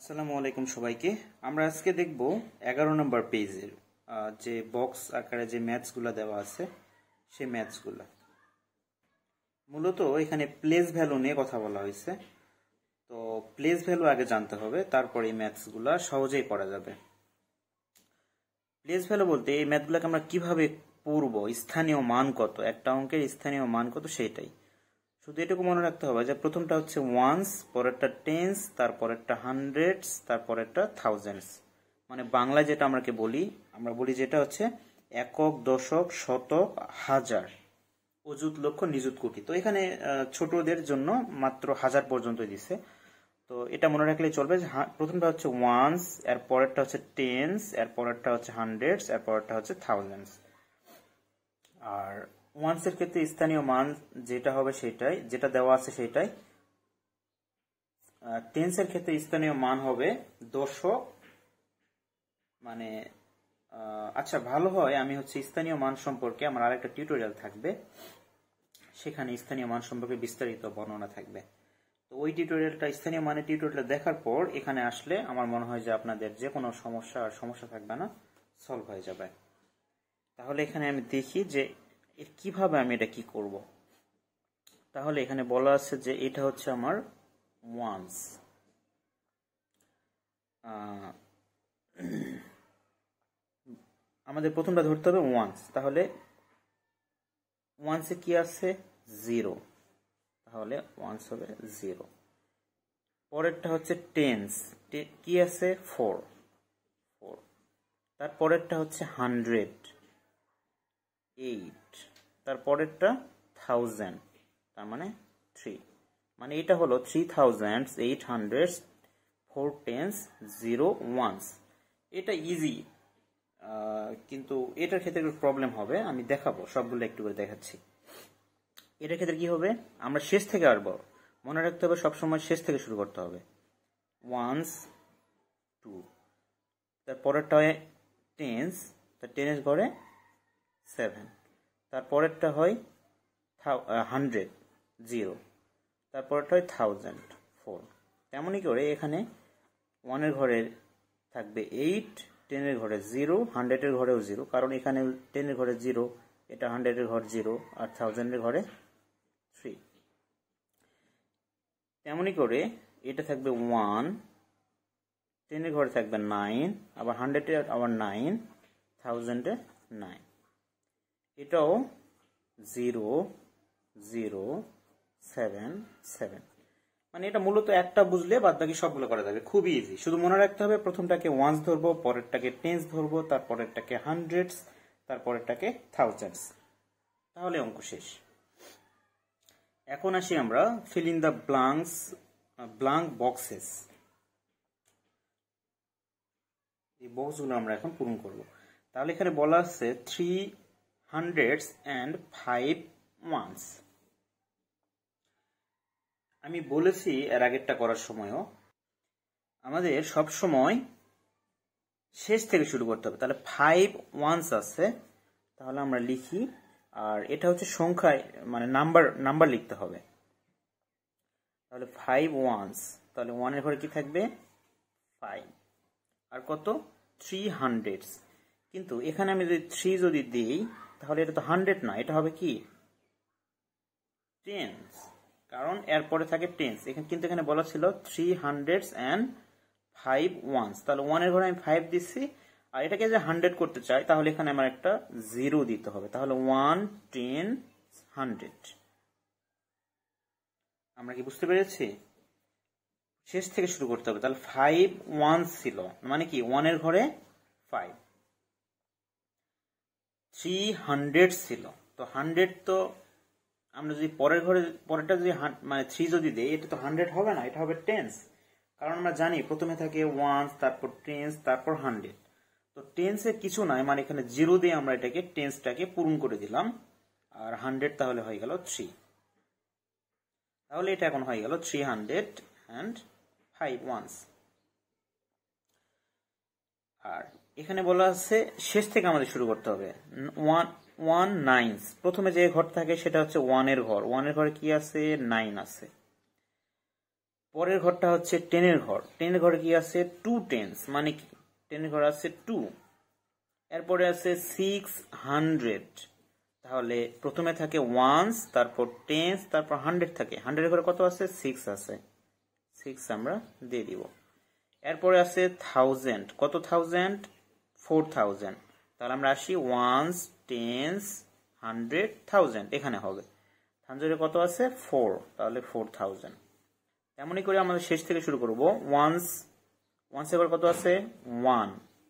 আসসালামু আলাইকুম সবাইকে আমরা আজকে দেখব এগারো নম্বর পেজের যে বক্স আকারে যে ম্যাথসগুলো দেওয়া আছে সেই ম্যাথসগুলো মূলত এখানে প্লেস ভ্যালু নিয়ে কথা বলা হয়েছে তো প্লেস ভ্যালু আগে জানতে হবে তারপর এই ম্যাথসগুলো সহজেই করা যাবে প্লেস ভ্যালু বলতে এই ম্যাথগুলোকে আমরা কিভাবে পড়ব স্থানীয় মান কত একটা অঙ্কের স্থানীয় মান কত সেইটাই শুধু এটুকু মনে রাখতে হবে যে প্রথমটা হচ্ছে ওয়ান্স পরেরটা টেন্স তারপরেরটা হান্ড্রেডস তারপরেরটা থাউজেন্ডস মানে বাংলায় যেটা আমরাকে বলি আমরা বলি যেটা হচ্ছে একক দশক শতক হাজার অযুত লক্ষ্য নিযুত কোটি তো এখানে ছোটদের জন্য মাত্র হাজার পর্যন্ত দিছে তো এটা মনে রাখলে চলবে যে প্রথমটা হচ্ছে ওয়ান্স এর পরেরটা হচ্ছে টেন্স এর পরেরটা হচ্ছে হান্ড্রেডস এর পরেরটা হচ্ছে থাউজেন্ডস আর এর ক্ষেত্রে স্থানীয় মান যেটা হবে সেটাই যেটা দেওয়া আছে সেটাই এর ক্ষেত্রে স্থানীয় মান হবে দুশো মানে আচ্ছা ভালো হয় আমি হচ্ছে স্থানীয় মান সম্পর্কে আমার আরেকটা টিউটোরিয়াল থাকবে সেখানে স্থানীয় মান সম্পর্কে বিস্তারিত বর্ণনা থাকবে তো ওই টিউটোরিয়ালটা স্থানীয় মানের টিউটোরিয়ালটা দেখার পর এখানে আসলে আমার মনে হয় যে আপনাদের যে কোনো সমস্যা আর সমস্যা থাকবে না সলভ হয়ে যাবে তাহলে এখানে আমি দেখি যে এর কিভাবে আমি এটা কি করব তাহলে এখানে বলা আছে যে এটা হচ্ছে আমার ওয়ান্স আমাদের প্রথমটা ধরতে হবে ওয়ান্স তাহলে ওয়ান্সে কি আছে জিরো তাহলে ওয়ান্স হবে জিরো পরেরটা হচ্ছে টেন্স কি আছে ফোর ফোর তারপরেরটা হচ্ছে হান্ড্রেড এইট তারপরেরটা থাউজেন্ড তার মানে থ্রি মানে এটা হলো three thousands eight hundred four tens zero ones এটা ইজি কিন্তু এটার ক্ষেত্রে একটু প্রবলেম হবে আমি দেখাবো সবগুলো একটু করে দেখাচ্ছি এটার ক্ষেত্রে কি হবে আমরা শেষ থেকে আসবো মনে রাখতে হবে সবসময় শেষ থেকে শুরু করতে হবে ওয়ানস টু তার তারপরেরটা টেন্স তার টেন্স গড়ে সেভেন তারপরেরটা হয় হান্ড্রেড জিরো তারপরেরটা হয় থাউজেন্ড ফোর তেমনই করে এখানে ওয়ানের ঘরের থাকবে এইট টেনের ঘরে জিরো হান্ড্রেডের ঘরেও জিরো কারণ এখানে টেনের ঘরে জিরো এটা হান্ড্রেডের ঘর জিরো আর থাউজেন্ডের ঘরে থ্রি তেমনই করে এটা থাকবে ওয়ান টেনের ঘরে থাকবে নাইন আবার হান্ড্রেডে আবার নাইন থাউজেন্ডে নাইন এটাও জিরো জিরো সেভেন সেভেন মানে এটা মূলত একটা বুঝলে বাদ বাকি সবগুলো করা যাবে খুবই ইজি শুধু মনে রাখতে হবে প্রথমটাকে ওয়ান্স ধরবো পরেরটাকে টেন্স ধরবো তারপরেরটাকে হান্ড্রেডস তারপরেরটাকে থাউজেন্ডস তাহলে অঙ্ক শেষ এখন আসি আমরা fill in the blanks blank boxes এই বক্সগুলো আমরা এখন পূরণ করব তাহলে এখানে বলা আছে three hundreds and five ones আমি বলেছি এর আগেরটা করার সময়ও আমাদের সব সময় শেষ থেকে শুরু করতে হবে তাহলে ফাইভ ওয়ান্স আছে তাহলে আমরা লিখি আর এটা হচ্ছে সংখ্যায় মানে নাম্বার নাম্বার লিখতে হবে তাহলে ফাইভ ওয়ান্স তাহলে ওয়ানের ঘরে কি থাকবে ফাইভ আর কত থ্রি হান্ড্রেডস কিন্তু এখানে আমি যদি থ্রি যদি দিই তাহলে এটা তো হান্ড্রেড না এটা হবে কি টেন্স কারণ এরপরে থাকে টেন্স এখানে কিন্তু এখানে বলা ছিল three hundred and five ones তাহলে ওয়ানের ঘরে আমি ফাইভ দিচ্ছি আর এটাকে যে হান্ড্রেড করতে চাই তাহলে এখানে আমার একটা জিরো দিতে হবে তাহলে ওয়ান টেন হান্ড্রেড আমরা কি বুঝতে পেরেছি শেষ থেকে শুরু করতে হবে তাহলে ফাইভ ওয়ান ছিল মানে কি ওয়ানের ঘরে ফাইভ থ্রি হান্ড্রেড ছিল তো হান্ড্রেড তো আমরা যদি পরের ঘরে পরেরটা যদি মানে থ্রি যদি দিই এটা তো হান্ড্রেড হবে না এটা হবে টেন্স কারণ আমরা জানি প্রথমে থাকে ওয়ান্স তারপর টেন্স তারপর হান্ড্রেড তো টেন্সে কিছু নাই মানে এখানে জিরো দিয়ে আমরা এটাকে টেন্সটাকে পূরণ করে দিলাম আর হান্ড্রেড তাহলে হয়ে গেল থ্রি তাহলে এটা এখন হয়ে গেল three hundred and five ones আর এখানে বলা আছে শেষ থেকে আমাদের শুরু করতে হবে ওয়ান ওয়ান নাইনস প্রথমে যে ঘর থাকে সেটা হচ্ছে ওয়ানের ঘর ওয়ানের ঘরে কি আছে নাইন আছে পরের ঘরটা হচ্ছে টেনের ঘর টেনের ঘরে কি আছে টু টেন্স মানে কি টেনের ঘর আছে টু এরপরে আছে সিক্স হান্ড্রেড তাহলে প্রথমে থাকে ওয়ান্স তারপর টেন্স তারপর হান্ড্রেড থাকে হান্ড্রেডের ঘরে কত আছে সিক্স আছে সিক্স আমরা দিয়ে দিব এরপরে আছে থাউজেন্ড কত থাউজেন্ড ফোর থাউজেন্ড তাহলে আমরা আসি ওয়ান্স টেন্স হান্ড্রেড থাউজেন্ড এখানে হবে হান্ড্রেডে কত আছে ফোর তাহলে ফোর থাউজেন্ড তেমনই করে আমাদের শেষ থেকে শুরু করব ওয়ান্স ওয়ান্সের ঘরে কত আছে ওয়ান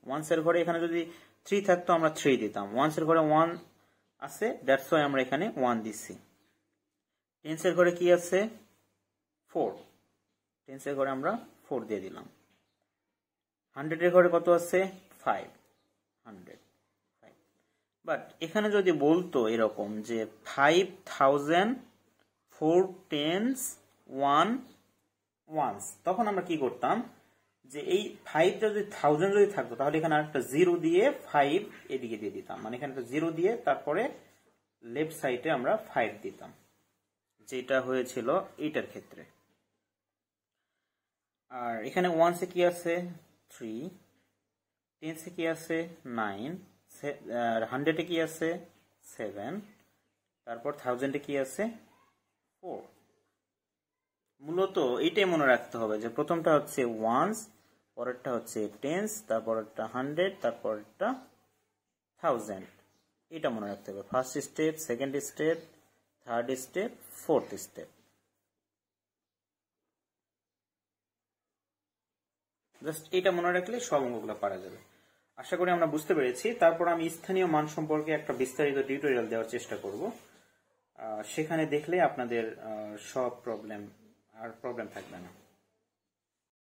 ওয়ান্সের ঘরে এখানে যদি থ্রি থাকতো আমরা থ্রি দিতাম ওয়ান্সের ঘরে ওয়ান আছে দ্যাটস ওয়াই আমরা এখানে ওয়ান দিচ্ছি টেন্সের ঘরে কি আছে ফোর টেন্সের ঘরে আমরা ফোর দিয়ে দিলাম হান্ড্রেডের ঘরে কত আছে ফাইভ হান্ড্রেড বাট এখানে যদি বলতো এরকম যে five thousand four tens one ones তখন আমরা কি করতাম যে এই ফাইভটা যদি থাউজেন্ড যদি থাকতো তাহলে এখানে একটা জিরো দিয়ে ফাইভ এদিকে দিয়ে দিতাম মানে এখানে একটা জিরো দিয়ে তারপরে লেফট সাইডে আমরা ফাইভ দিতাম যেটা হয়েছিল এইটার ক্ষেত্রে আর এখানে ওয়ান্সে কি আছে থ্রি টেন্সে কি আছে নাইন হান্ড্রেডে কি আছে সেভেন তারপর থাউজেন্ডে কি আছে ফোর মূলত এটাই মনে রাখতে হবে যে প্রথমটা হচ্ছে ওয়ান্স পরেরটা হচ্ছে টেন্স তারপরেরটা হান্ড্রেড তারপরেরটা থাউজেন্ড এটা মনে রাখতে হবে first step second step third step fourth step just এটা মনে রাখলে সব অঙ্কগুলো পারা যাবে আশা করি আমরা বুঝতে পেরেছি তারপর আমি স্থানীয় মান সম্পর্কে একটা বিস্তারিত টিউটোরিয়াল দেওয়ার চেষ্টা করব সেখানে দেখলে আপনাদের সব প্রবলেম আর প্রবলেম থাকবে না